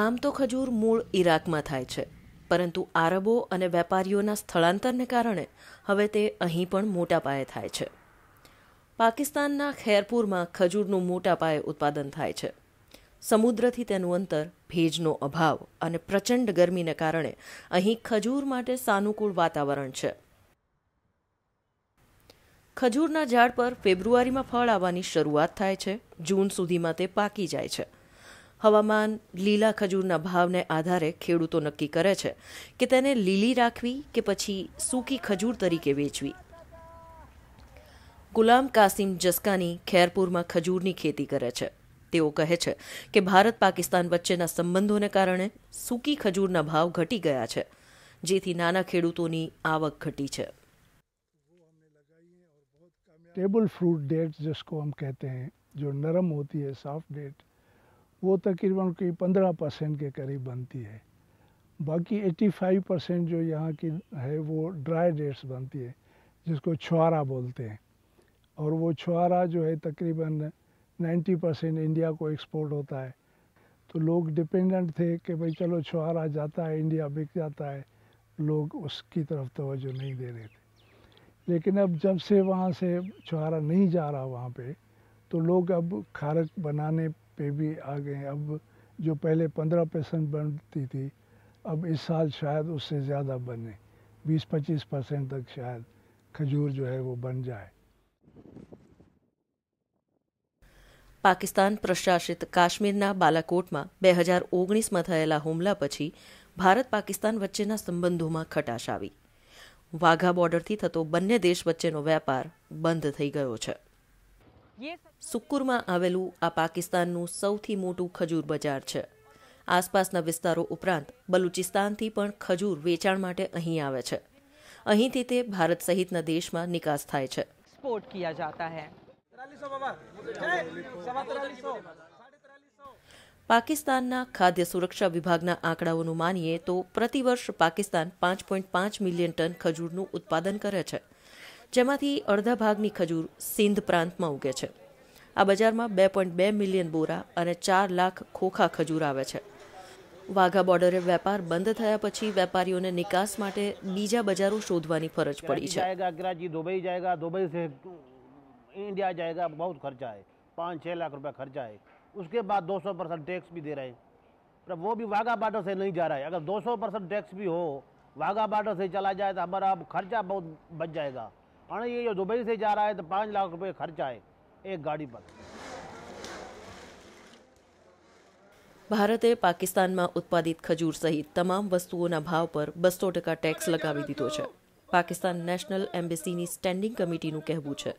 આમ તો ખજૂર મૂળ ઈરાકમાં થાય છે પરંતુ આરબો અને વેપારીઓના સ્થળાંતરને કારણે હવે તે અહીં પણ મોટા પાયે થાય છે પાકિસ્તાનના ખેરપુરમાં ખજૂરનું મોટા પાયે ઉત્પાદન થાય છે સમુદ્રથી તેનું અંતર ભેજનો અભાવ અને પ્રચંડ ગરમીને કારણે અહીં ખજૂર માટે સાનુકૂળ વાતાવરણ છે ખજૂરના ઝાડ પર ફેબ્રુઆરીમાં ફળ આવવાની શરૂઆત થાય છે જૂન સુધીમાં તે પાકી જાય છે હવામાન લીલા ખજૂરના ભાવને આધારે ખેડૂતો નક્કી કરે છે કે તેને લીલી રાખવી કે પછી સૂકી ખજૂર તરીકે વેચવી ગુલામ કાસિમ જસ્કાની ખેરપુરમાં ખજૂરની ખેતી કરે છે તેઓ કહે છે કે ભારત પાકિસ્તાન વચ્ચેના સંબંધોને કારણે સૂકી ખજૂરના ભાવ ઘટી ગયા છે જેથી નાના ખેડૂતોની આવક ઘટી છે ટેબલ ફ્રૂટ डेट्स जिसको हम कहते हैं जो नरम होती है सॉफ्ट डेट वो तकरीबन कोई पंद्रह परसेंट के करीब बनती है बाकी एट्टी फाइव परसेंट जो यहाँ की है वो ड्राई डेट्स बनती है जिसको छुआरा बोलते हैं और वो छुआरा जो है तकरीबन नाइन्टी परसेंट इंडिया को एक्सपोर्ट होता है तो लोग डिपेंडेंट थे कि भाई चलो छुआरा जाता है इंडिया बिक जाता है लोग उसकी तरफ तोज्जो नहीं दे रहे थे लेकिन अब जब से वहाँ से छुहारा नहीं जा रहा वहाँ पर तो लोग अब खारक बनाने पे भी आ गए अब जो पहले पंद्रह परसेंट बनती थी अब इस साल शायद उससे ज़्यादा बने बीस पच्चीस परसेंट तक शायद खजूर जो है वो बन जाए પાકિસ્તાન પ્રશાસિત કાશ્મીરના બાલાકોટમાં બે હજાર ઓગણીસમાં થયેલા હુમલા પછી ભારત પાકિસ્તાન વચ્ચેના સંબંધોમાં ખટાશ આવી વાઘા બોર્ડરથી થતો બંને દેશ વચ્ચેનો વેપાર બંધ થઈ ગયો છે સુકુરમાં આવેલું આ પાકિસ્તાનનું સૌથી મોટું ખજૂર બજાર છે આસપાસના વિસ્તારો ઉપરાંત બલુચિસ્તાનથી પણ ખજૂર વેચાણ માટે અહીં આવે છે અહીંથી તે ભારત સહિતના દેશમાં નિકાસ થાય છે પાકિસ્તાનના ખાદ્ય સુરક્ષા વિભાગના આંકડાઓનું માનીએ તો પ્રતિવર્ષ પાકિસ્તાન પાંચ પોઈન્ટ પાંચ મિલિયન ટન ખજૂરનું ઉત્પાદન કરે છે જેમાંથી અડધા ભાગની ખજૂર સિંધ પ્રાંતમાં ઉગે છે આ બજારમાં 2.2 મિલિયન બોરા અને 4 લાખ ખોખા ખજૂર આવે છે વાગા બોર્ડરે વેપાર બંધ થયા પછી વેપારીઓને નિકાસ માટે બીજા બજારો શોધવાની ફરજ પડી છે જાઈગા આગ્રાજી દુબઈ જાઈગા દુબઈ સે ઇન્ડિયા જાઈગા બહુત ખર્ચા હે 5-6 લાખ રૂપિયા ખર્ચા હે ઉસકે બાદ 200% ટેક્સ ભી દે રહે પ્રબ વો ભી વાગા બોર્ડર સે નહીં જા રહે અગર 200% ટેક્સ ભી હો વાગા બોર્ડર સે ચાલા જાય તો અમાર આપ ખર્ચા બહુત બચ જાયગા और ये जो दुबई से जा रहा है तो पाँच लाख रुपए खर्च आए एक गाड़ी पर ભારતે પાકિસ્તાનમાં ઉત્પાદિત ખજૂર સહિત તમામ વસ્તુઓના ભાવ પર બસો ટકા ટેક્સ લગાવી દીધો છે પાકિસ્તાન નેશનલ એમ્બેસીની સ્ટેન્ડિંગ કમિટીનું કહેવું છે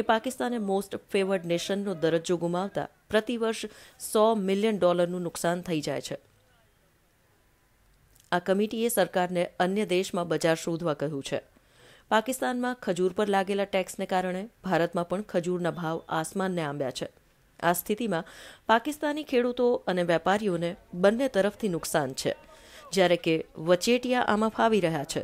કે પાકિસ્તાને મોસ્ટ ફેવર્ડ નેશનનો દરજ્જો ગુમાવતા પ્રતિવર્ષ સો મિલિયન ડોલરનું નુકસાન થઈ જાય છે આ કમિટીએ સરકારને અન્ય દેશમાં બજાર શોધવા કહ્યું છે પાકિસ્તાનમાં ખજૂર પર લાગેલા ટેક્સને કારણે ભારતમાં પણ ખજૂરના ભાવ આસમાનને આંબ્યા છે આ સ્થિતિમાં પાકિસ્તાની ખેડૂતો અને વેપારીઓને બંને તરફથી નુકસાન છે જ્યારે કે વચેટિયા આમાં ફાવી રહ્યા છે